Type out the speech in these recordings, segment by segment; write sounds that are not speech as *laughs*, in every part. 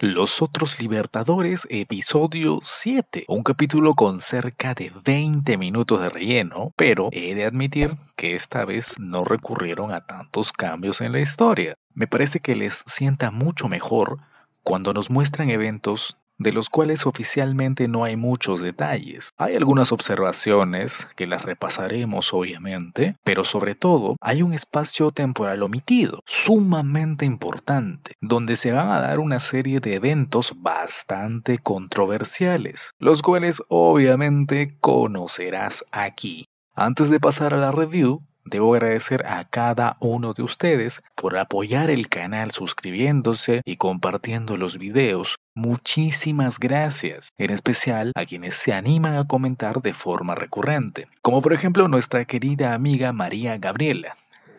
Los otros Libertadores, episodio 7, un capítulo con cerca de 20 minutos de relleno, pero he de admitir que esta vez no recurrieron a tantos cambios en la historia. Me parece que les sienta mucho mejor cuando nos muestran eventos de los cuales oficialmente no hay muchos detalles. Hay algunas observaciones que las repasaremos obviamente, pero sobre todo hay un espacio temporal omitido, sumamente importante, donde se van a dar una serie de eventos bastante controversiales, los cuales obviamente conocerás aquí. Antes de pasar a la review, Debo agradecer a cada uno de ustedes por apoyar el canal suscribiéndose y compartiendo los videos, Muchísimas gracias, en especial a quienes se animan a comentar de forma recurrente, como por ejemplo nuestra querida amiga María Gabriela,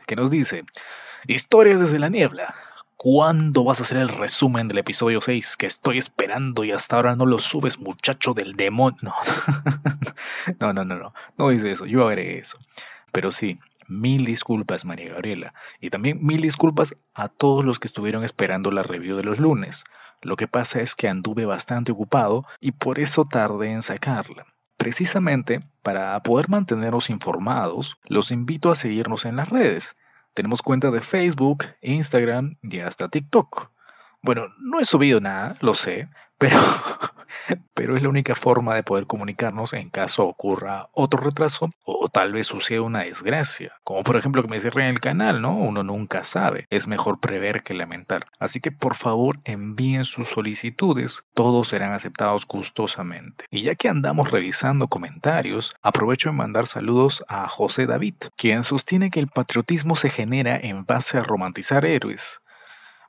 que nos dice, Historias desde la niebla, ¿Cuándo vas a hacer el resumen del episodio 6 que estoy esperando y hasta ahora no lo subes, muchacho del demonio? *laughs* No, no, no, no, no, dice eso, yo agregué eso. Pero sí, mil disculpas María Gabriela y también mil disculpas a todos los que estuvieron esperando la review de los lunes. Lo que pasa es que anduve bastante ocupado y por eso tardé en sacarla. Precisamente para poder mantenernos informados, los invito a seguirnos en las redes. Tenemos cuenta de Facebook, Instagram y hasta TikTok. Bueno, no he subido nada, lo sé, pero *laughs* pero es la única forma de poder comunicarnos en caso ocurra otro retraso o tal vez suceda una desgracia, como por ejemplo que me cierren el canal, ¿no? Uno nunca sabe, es mejor prever que lamentar. Así que por favor envíen sus solicitudes, todos serán aceptados gustosamente. Y ya que andamos revisando comentarios, aprovecho en mandar saludos a José David, quien sostiene que el patriotismo se genera en base a romantizar héroes,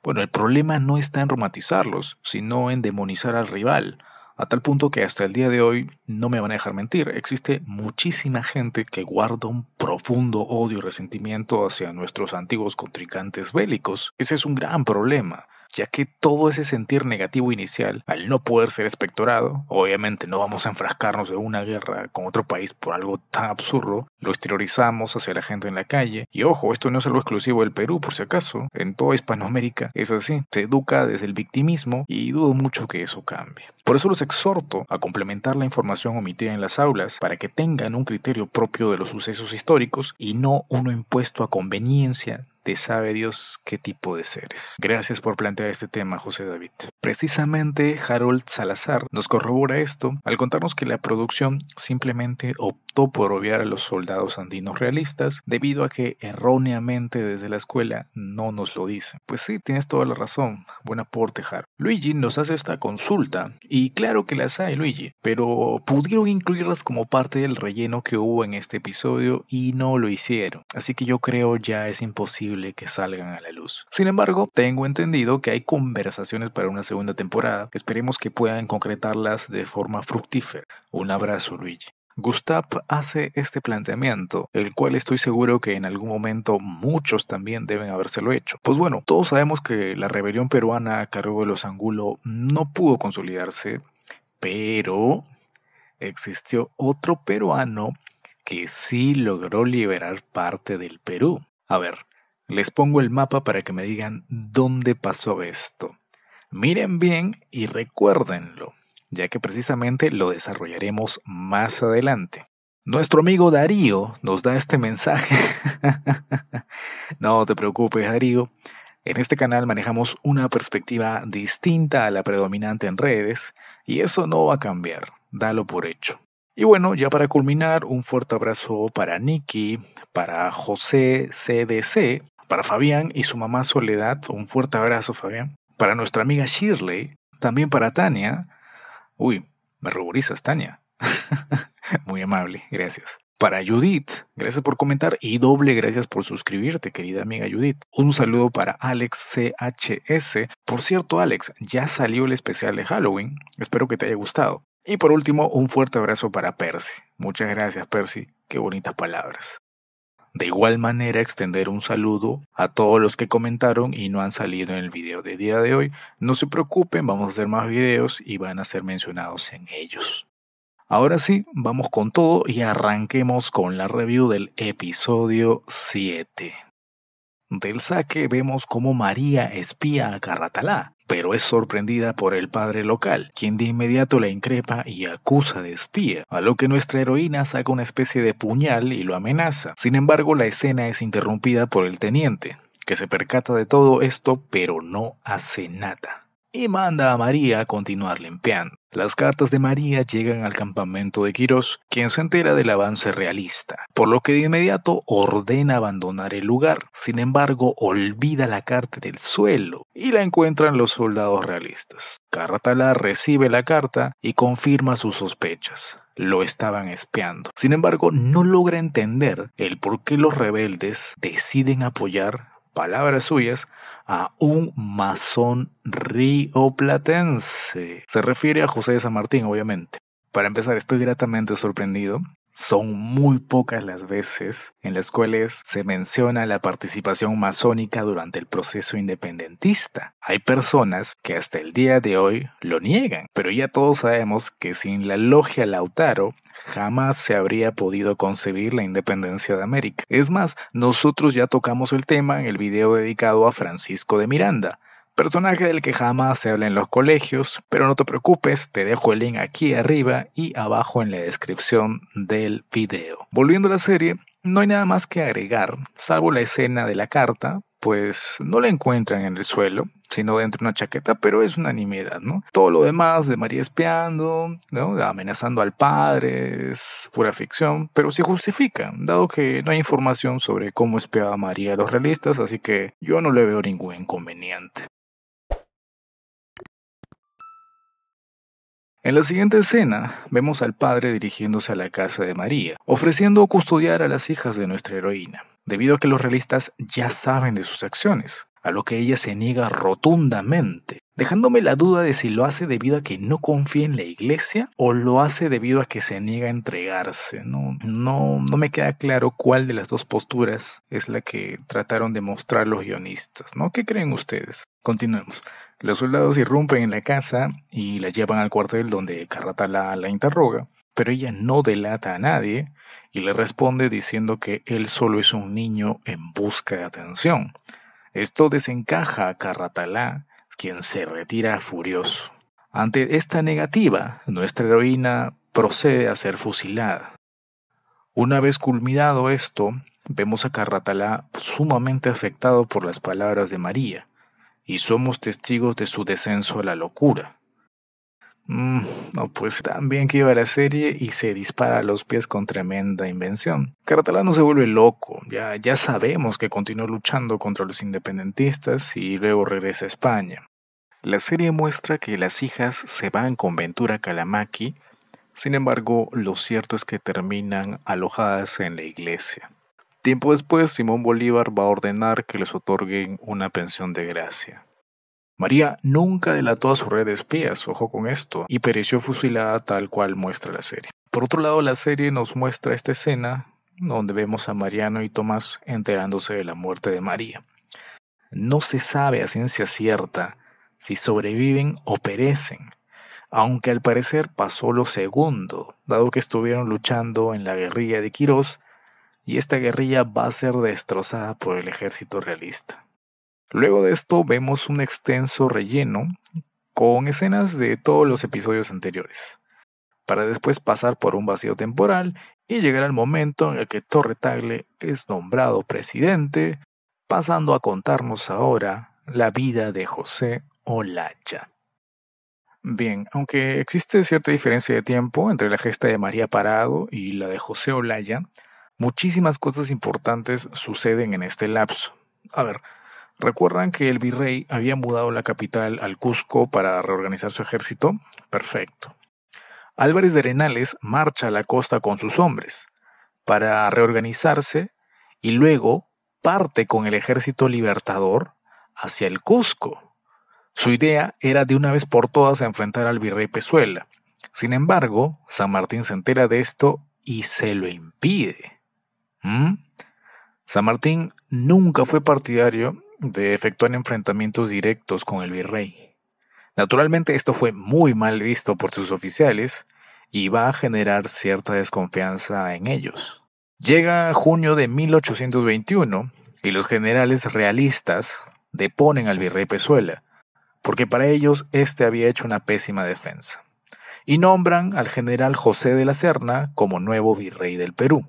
bueno, el problema no está en romantizarlos, sino en demonizar al rival. A tal punto que hasta el día de hoy, no me van a dejar mentir, existe muchísima gente que guarda un profundo odio y resentimiento hacia nuestros antiguos contrincantes bélicos. Ese es un gran problema ya que todo ese sentir negativo inicial, al no poder ser espectorado, obviamente no vamos a enfrascarnos en una guerra con otro país por algo tan absurdo, lo exteriorizamos hacia la gente en la calle, y ojo, esto no es algo exclusivo del Perú, por si acaso, en toda Hispanoamérica, eso sí, se educa desde el victimismo y dudo mucho que eso cambie. Por eso los exhorto a complementar la información omitida en las aulas para que tengan un criterio propio de los sucesos históricos y no uno impuesto a conveniencia te sabe Dios qué tipo de seres. Gracias por plantear este tema, José David. Precisamente Harold Salazar nos corrobora esto al contarnos que la producción simplemente opera por obviar a los soldados andinos realistas debido a que erróneamente desde la escuela no nos lo dicen. Pues sí, tienes toda la razón. Buen aporte, Har. Luigi nos hace esta consulta y claro que las hay, Luigi, pero pudieron incluirlas como parte del relleno que hubo en este episodio y no lo hicieron. Así que yo creo ya es imposible que salgan a la luz. Sin embargo, tengo entendido que hay conversaciones para una segunda temporada. Esperemos que puedan concretarlas de forma fructífera. Un abrazo, Luigi. Gustav hace este planteamiento, el cual estoy seguro que en algún momento muchos también deben habérselo hecho. Pues bueno, todos sabemos que la rebelión peruana a cargo de los Angulo no pudo consolidarse, pero existió otro peruano que sí logró liberar parte del Perú. A ver, les pongo el mapa para que me digan dónde pasó esto. Miren bien y recuérdenlo ya que precisamente lo desarrollaremos más adelante. Nuestro amigo Darío nos da este mensaje. *laughs* no te preocupes, Darío. En este canal manejamos una perspectiva distinta a la predominante en redes y eso no va a cambiar, dalo por hecho. Y bueno, ya para culminar, un fuerte abrazo para Nikki, para José CDC, para Fabián y su mamá Soledad, un fuerte abrazo Fabián, para nuestra amiga Shirley, también para Tania, Uy, me ruborizas, Tania. *laughs* Muy amable, gracias. Para Judith, gracias por comentar y doble gracias por suscribirte, querida amiga Judith. Un saludo para Alex CHS. Por cierto, Alex, ya salió el especial de Halloween. Espero que te haya gustado. Y por último, un fuerte abrazo para Percy. Muchas gracias, Percy. Qué bonitas palabras. De igual manera, extender un saludo a todos los que comentaron y no han salido en el video de día de hoy. No se preocupen, vamos a hacer más videos y van a ser mencionados en ellos. Ahora sí, vamos con todo y arranquemos con la review del episodio 7. Del saque vemos cómo María espía a Carratalá, pero es sorprendida por el padre local, quien de inmediato la increpa y acusa de espía, a lo que nuestra heroína saca una especie de puñal y lo amenaza. Sin embargo, la escena es interrumpida por el teniente, que se percata de todo esto pero no hace nada y manda a María a continuar limpiando. Las cartas de María llegan al campamento de Quirós, quien se entera del avance realista, por lo que de inmediato ordena abandonar el lugar. Sin embargo, olvida la carta del suelo y la encuentran los soldados realistas. Carratala recibe la carta y confirma sus sospechas. Lo estaban espiando. Sin embargo, no logra entender el por qué los rebeldes deciden apoyar palabras suyas, a un masón rioplatense. Se refiere a José de San Martín, obviamente. Para empezar, estoy gratamente sorprendido son muy pocas las veces en las cuales se menciona la participación masónica durante el proceso independentista. Hay personas que hasta el día de hoy lo niegan, pero ya todos sabemos que sin la logia Lautaro jamás se habría podido concebir la independencia de América. Es más, nosotros ya tocamos el tema en el video dedicado a Francisco de Miranda, personaje del que jamás se habla en los colegios, pero no te preocupes, te dejo el link aquí arriba y abajo en la descripción del video. Volviendo a la serie, no hay nada más que agregar, salvo la escena de la carta, pues no la encuentran en el suelo, sino dentro de una chaqueta, pero es una nimiedad, ¿no? Todo lo demás de María espiando, ¿no? amenazando al padre, es pura ficción, pero se justifica, dado que no hay información sobre cómo espiaba María a los realistas, así que yo no le veo ningún inconveniente. En la siguiente escena, vemos al padre dirigiéndose a la casa de María, ofreciendo custodiar a las hijas de nuestra heroína, debido a que los realistas ya saben de sus acciones, a lo que ella se niega rotundamente, dejándome la duda de si lo hace debido a que no confía en la iglesia o lo hace debido a que se niega a entregarse. No, no, no me queda claro cuál de las dos posturas es la que trataron de mostrar los guionistas, ¿no? ¿Qué creen ustedes? Continuemos. Los soldados irrumpen en la casa y la llevan al cuartel donde Carratalá la, la interroga, pero ella no delata a nadie y le responde diciendo que él solo es un niño en busca de atención. Esto desencaja a Carratalá, quien se retira furioso. Ante esta negativa, nuestra heroína procede a ser fusilada. Una vez culminado esto, vemos a Carratalá sumamente afectado por las palabras de María, y somos testigos de su descenso a la locura. Mm, no, pues también que iba la serie y se dispara a los pies con tremenda invención. Cartalano se vuelve loco, ya, ya sabemos que continuó luchando contra los independentistas y luego regresa a España. La serie muestra que las hijas se van con Ventura Calamaki, sin embargo, lo cierto es que terminan alojadas en la iglesia. Tiempo después, Simón Bolívar va a ordenar que les otorguen una pensión de gracia. María nunca delató a su red de espías, ojo con esto, y pereció fusilada tal cual muestra la serie. Por otro lado, la serie nos muestra esta escena donde vemos a Mariano y Tomás enterándose de la muerte de María. No se sabe a ciencia cierta si sobreviven o perecen, aunque al parecer pasó lo segundo, dado que estuvieron luchando en la guerrilla de Quirós y esta guerrilla va a ser destrozada por el ejército realista. Luego de esto vemos un extenso relleno con escenas de todos los episodios anteriores, para después pasar por un vacío temporal y llegar al momento en el que Torre Tagle es nombrado presidente, pasando a contarnos ahora la vida de José Olaya. Bien, aunque existe cierta diferencia de tiempo entre la gesta de María Parado y la de José Olaya, Muchísimas cosas importantes suceden en este lapso. A ver, ¿recuerdan que el virrey había mudado la capital al Cusco para reorganizar su ejército? Perfecto. Álvarez de Arenales marcha a la costa con sus hombres para reorganizarse y luego parte con el ejército libertador hacia el Cusco. Su idea era de una vez por todas enfrentar al virrey Pezuela. Sin embargo, San Martín se entera de esto y se lo impide. ¿Mm? San Martín nunca fue partidario de efectuar enfrentamientos directos con el virrey. Naturalmente esto fue muy mal visto por sus oficiales y va a generar cierta desconfianza en ellos. Llega junio de 1821 y los generales realistas deponen al virrey Pezuela, porque para ellos éste había hecho una pésima defensa, y nombran al general José de la Serna como nuevo virrey del Perú.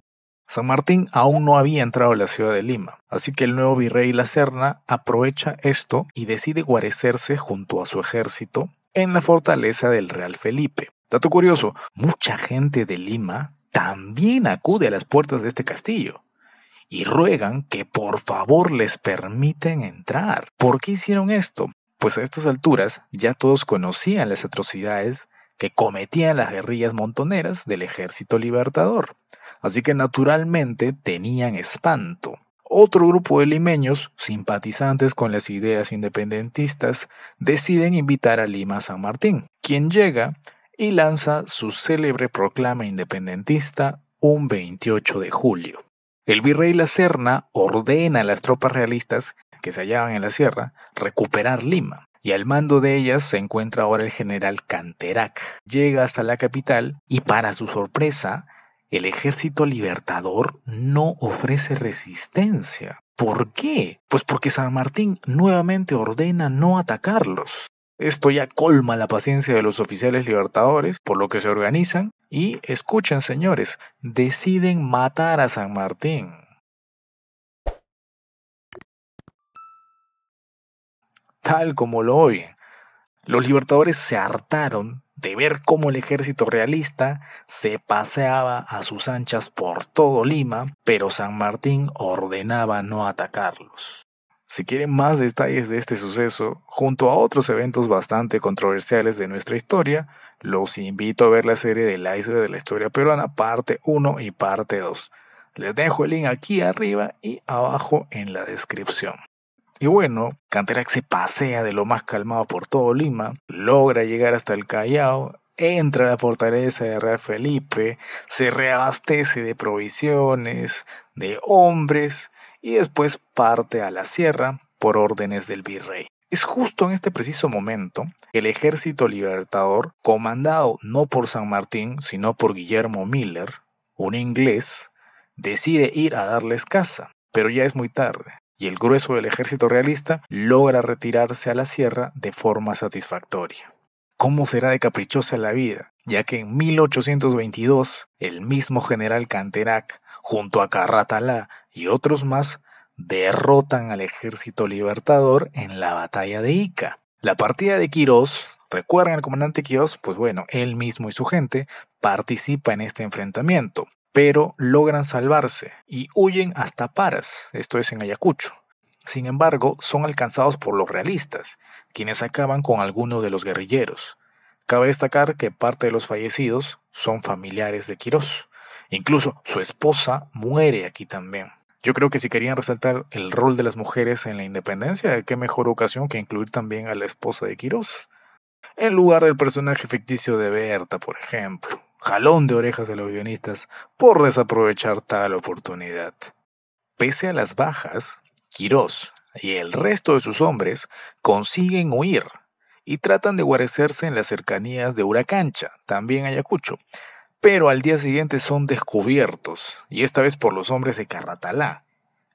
San Martín aún no había entrado a la ciudad de Lima, así que el nuevo virrey La Serna aprovecha esto y decide guarecerse junto a su ejército en la fortaleza del Real Felipe. Dato curioso, mucha gente de Lima también acude a las puertas de este castillo y ruegan que por favor les permiten entrar. ¿Por qué hicieron esto? Pues a estas alturas ya todos conocían las atrocidades que cometían las guerrillas montoneras del ejército libertador. Así que naturalmente tenían espanto. Otro grupo de limeños, simpatizantes con las ideas independentistas, deciden invitar a Lima a San Martín, quien llega y lanza su célebre proclama independentista un 28 de julio. El virrey La Serna ordena a las tropas realistas que se hallaban en la sierra recuperar Lima y al mando de ellas se encuentra ahora el general Canterac. Llega hasta la capital y para su sorpresa, el ejército libertador no ofrece resistencia. ¿Por qué? Pues porque San Martín nuevamente ordena no atacarlos. Esto ya colma la paciencia de los oficiales libertadores, por lo que se organizan y, escuchen señores, deciden matar a San Martín. tal como lo oyen. Los libertadores se hartaron de ver cómo el ejército realista se paseaba a sus anchas por todo Lima, pero San Martín ordenaba no atacarlos. Si quieren más detalles de este suceso, junto a otros eventos bastante controversiales de nuestra historia, los invito a ver la serie del de la historia peruana, parte 1 y parte 2. Les dejo el link aquí arriba y abajo en la descripción. Y bueno, Canterac se pasea de lo más calmado por todo Lima, logra llegar hasta el Callao, entra a la fortaleza de Real Felipe, se reabastece de provisiones, de hombres, y después parte a la sierra por órdenes del virrey. Es justo en este preciso momento que el ejército libertador, comandado no por San Martín, sino por Guillermo Miller, un inglés, decide ir a darles caza, pero ya es muy tarde y el grueso del ejército realista logra retirarse a la sierra de forma satisfactoria. ¿Cómo será de caprichosa la vida? Ya que en 1822 el mismo general Canterac, junto a Carratalá y otros más, derrotan al ejército libertador en la batalla de Ica. La partida de Quirós, recuerden al comandante Quirós, pues bueno, él mismo y su gente participa en este enfrentamiento pero logran salvarse y huyen hasta Paras, esto es en Ayacucho. Sin embargo, son alcanzados por los realistas, quienes acaban con algunos de los guerrilleros. Cabe destacar que parte de los fallecidos son familiares de Quirós. Incluso su esposa muere aquí también. Yo creo que si querían resaltar el rol de las mujeres en la independencia, qué mejor ocasión que incluir también a la esposa de Quirós. En lugar del personaje ficticio de Berta, por ejemplo jalón de orejas a los guionistas por desaprovechar tal oportunidad. Pese a las bajas, Quirós y el resto de sus hombres consiguen huir y tratan de guarecerse en las cercanías de Huracancha, también Ayacucho, pero al día siguiente son descubiertos, y esta vez por los hombres de Carratalá,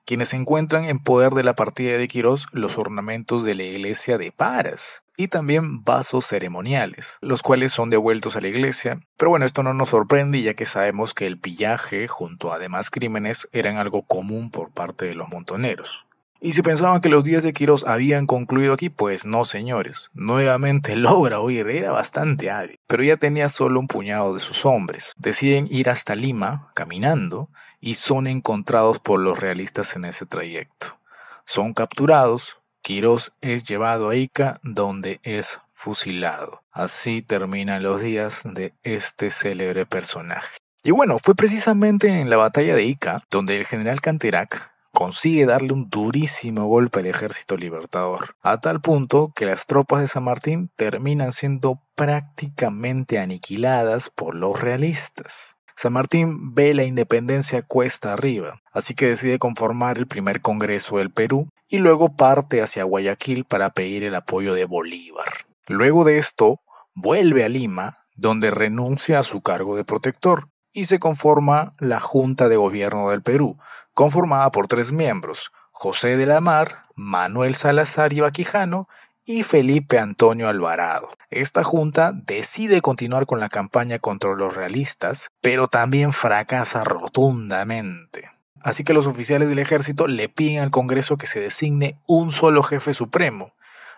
quienes encuentran en poder de la partida de Quirós los ornamentos de la iglesia de Paras, y también vasos ceremoniales, los cuales son devueltos a la iglesia. Pero bueno, esto no nos sorprende ya que sabemos que el pillaje junto a demás crímenes eran algo común por parte de los montoneros. Y si pensaban que los días de Quirós habían concluido aquí, pues no, señores. Nuevamente *laughs* logra huir, era bastante hábil, pero ya tenía solo un puñado de sus hombres. Deciden ir hasta Lima, caminando, y son encontrados por los realistas en ese trayecto. Son capturados, Quirós es llevado a Ica donde es fusilado. Así terminan los días de este célebre personaje. Y bueno, fue precisamente en la batalla de Ica donde el general Canterac consigue darle un durísimo golpe al ejército libertador, a tal punto que las tropas de San Martín terminan siendo prácticamente aniquiladas por los realistas. San Martín ve la independencia cuesta arriba, así que decide conformar el primer Congreso del Perú y luego parte hacia Guayaquil para pedir el apoyo de Bolívar. Luego de esto, vuelve a Lima, donde renuncia a su cargo de protector y se conforma la Junta de Gobierno del Perú, conformada por tres miembros, José de la Mar, Manuel Salazar y Baquijano y Felipe Antonio Alvarado. Esta junta decide continuar con la campaña contra los realistas, pero también fracasa rotundamente. Así que los oficiales del ejército le piden al Congreso que se designe un solo jefe supremo.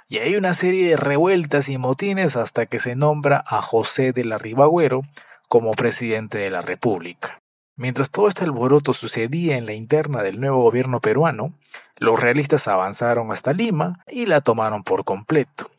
Y hay una serie de revueltas y motines hasta que se nombra a José de la Ribagüero como presidente de la República. Mientras todo este alboroto sucedía en la interna del nuevo gobierno peruano, los realistas avanzaron hasta Lima y la tomaron por completo.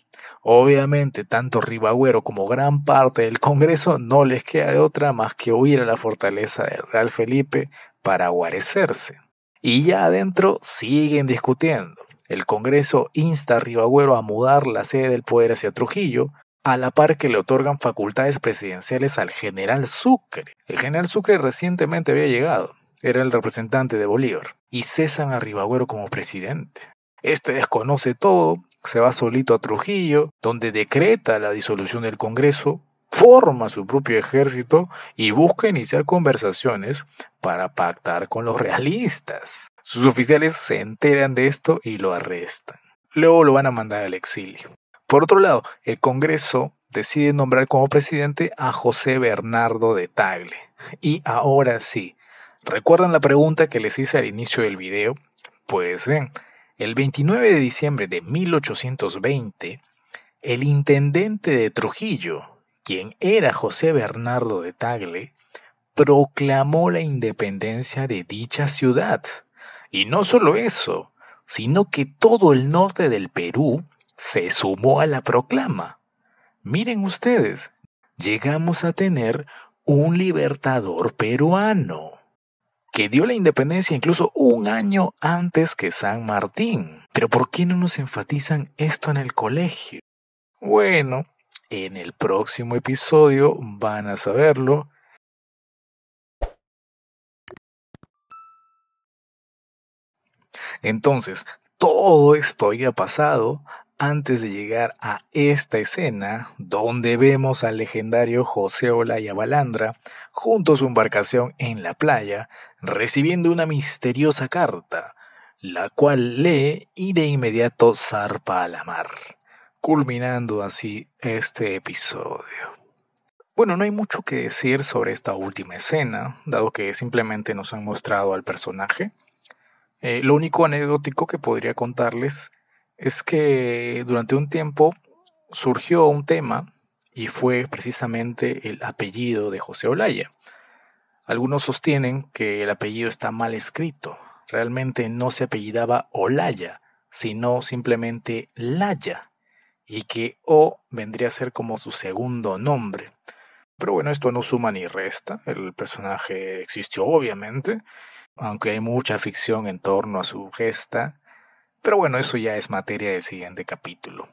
Obviamente, tanto Ribagüero como gran parte del Congreso no les queda de otra más que huir a la fortaleza del Real Felipe para guarecerse. Y ya adentro siguen discutiendo. El Congreso insta a Ribagüero a mudar la sede del poder hacia Trujillo, a la par que le otorgan facultades presidenciales al general Sucre. El general Sucre recientemente había llegado era el representante de Bolívar, y cesan a Ribagüero como presidente. Este desconoce todo, se va solito a Trujillo, donde decreta la disolución del Congreso, forma su propio ejército y busca iniciar conversaciones para pactar con los realistas. Sus oficiales se enteran de esto y lo arrestan. Luego lo van a mandar al exilio. Por otro lado, el Congreso decide nombrar como presidente a José Bernardo de Tagle. Y ahora sí, ¿Recuerdan la pregunta que les hice al inicio del video? Pues bien, el 29 de diciembre de 1820, el intendente de Trujillo, quien era José Bernardo de Tagle, proclamó la independencia de dicha ciudad. Y no solo eso, sino que todo el norte del Perú se sumó a la proclama. Miren ustedes, llegamos a tener un libertador peruano que dio la independencia incluso un año antes que San Martín. Pero ¿por qué no nos enfatizan esto en el colegio? Bueno, en el próximo episodio van a saberlo. Entonces, todo esto ya pasado antes de llegar a esta escena donde vemos al legendario José Olaya Balandra junto a su embarcación en la playa recibiendo una misteriosa carta, la cual lee y de inmediato zarpa a la mar, culminando así este episodio. Bueno, no hay mucho que decir sobre esta última escena, dado que simplemente nos han mostrado al personaje. Eh, lo único anecdótico que podría contarles es que durante un tiempo surgió un tema y fue precisamente el apellido de José Olaya. Algunos sostienen que el apellido está mal escrito. Realmente no se apellidaba Olaya, sino simplemente Laya, y que O vendría a ser como su segundo nombre. Pero bueno, esto no suma ni resta. El personaje existió, obviamente, aunque hay mucha ficción en torno a su gesta pero bueno, eso ya es materia del siguiente capítulo.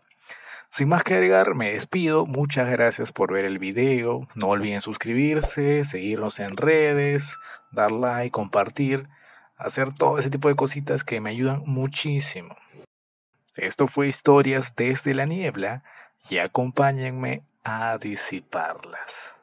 Sin más que agregar, me despido. Muchas gracias por ver el video. No olviden suscribirse, seguirnos en redes, dar like, compartir, hacer todo ese tipo de cositas que me ayudan muchísimo. Esto fue Historias desde la Niebla y acompáñenme a disiparlas.